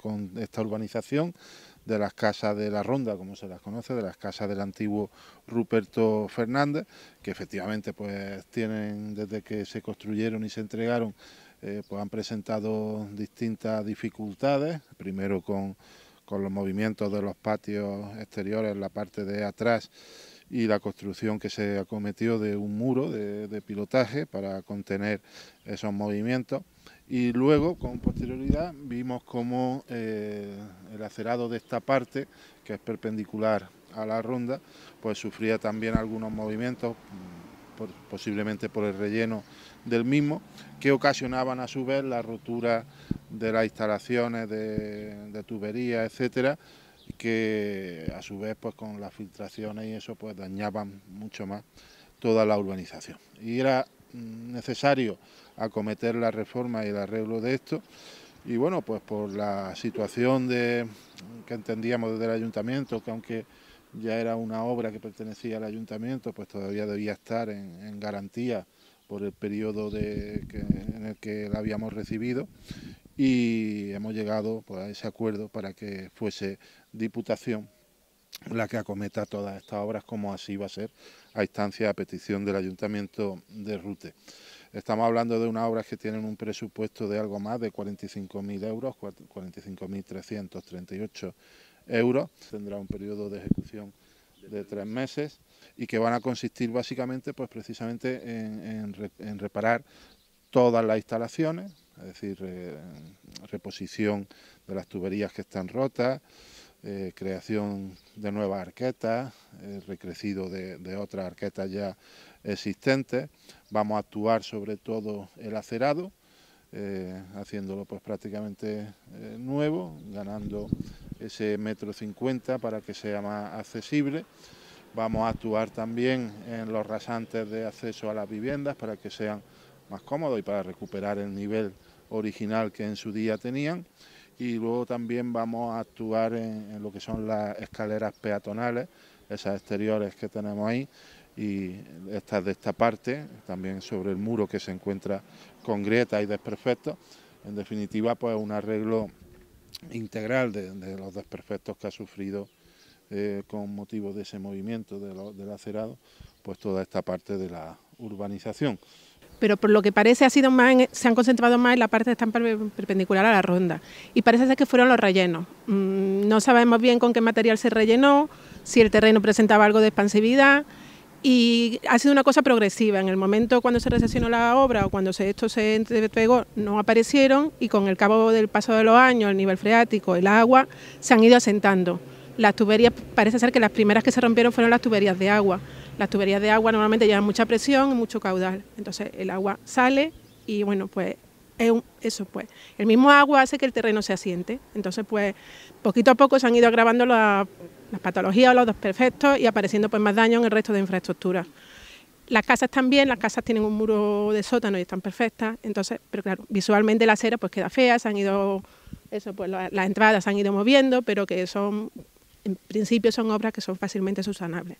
con esta urbanización de las casas de la Ronda, como se las conoce, de las casas del antiguo Ruperto Fernández, que efectivamente pues tienen desde que se construyeron y se entregaron, eh, pues han presentado distintas dificultades, primero con, con los movimientos de los patios exteriores, la parte de atrás y la construcción que se acometió de un muro de, pilotaje para contener esos movimientos y luego con posterioridad vimos cómo eh, el acerado de esta parte que es perpendicular a la ronda pues sufría también algunos movimientos mm, posiblemente por el relleno del mismo que ocasionaban a su vez la rotura de las instalaciones de, de tuberías etcétera que a su vez pues con las filtraciones y eso pues dañaban mucho más toda la urbanización. Y era mm, necesario acometer la reforma y el arreglo de esto y bueno pues por la situación de, que entendíamos desde el ayuntamiento que aunque ya era una obra que pertenecía al ayuntamiento pues todavía debía estar en, garantía por el periodo de, en el que la habíamos recibido y hemos llegado pues, a ese acuerdo para que fuese Diputación la que acometa todas estas obras, como así va a ser, a instancia, a petición del Ayuntamiento de Rute. Estamos hablando de unas obras que tienen un presupuesto de algo más de 45.000 euros, 45.338 euros. Tendrá un periodo de ejecución de tres meses y que van a consistir básicamente, pues precisamente en reparar todas las instalaciones, es decir, eh, reposición de las tuberías que están rotas, eh, creación de nuevas arquetas, eh, recrecido de, de, otras arquetas ya existentes. Vamos a actuar sobre todo el acerado, haciéndolo pues prácticamente nuevo, ganando ese metro cincuenta para que sea más accesible. Vamos a actuar también en los rasantes de acceso a las viviendas para que sean más cómodo y para recuperar el nivel original que en su día tenían. Y luego también vamos a actuar en, lo que son las escaleras peatonales, esas exteriores que tenemos ahí, y estas de esta parte, también sobre el muro que se encuentra con grietas y desperfectos. En definitiva, pues un arreglo integral de, los desperfectos que ha sufrido eh, con motivo de ese movimiento de del acerado, pues toda esta parte de la urbanización pero por lo que parece ha sido más e, se han concentrado más en la parte que está perpendicular a la ronda y parece ser que fueron los rellenos. Mm, no sabemos bien con qué material se rellenó, si el terreno presentaba algo de expansividad y ha sido una cosa progresiva. En el momento cuando se recesionó la obra o cuando esto se pegó, no aparecieron y con el cabo del paso de los años, el nivel freático, el agua, se han ido asentando. Las tuberías, parece ser que las primeras que se rompieron fueron las tuberías de agua. Las tuberías de agua normalmente llevan mucha presión y mucho caudal, entonces el agua sale y bueno, pues eso pues. El mismo agua hace que el terreno se asiente, entonces pues poquito a poco se han ido agravando las, patologías o los desperfectos y apareciendo pues más daño en el resto de infraestructuras. Las casas también, las casas tienen un muro de sótano y están perfectas, entonces, pero claro, visualmente la acera pues queda fea, se han ido, eso pues las entradas se han ido moviendo, pero que son, en principio son obras que son fácilmente subsanables.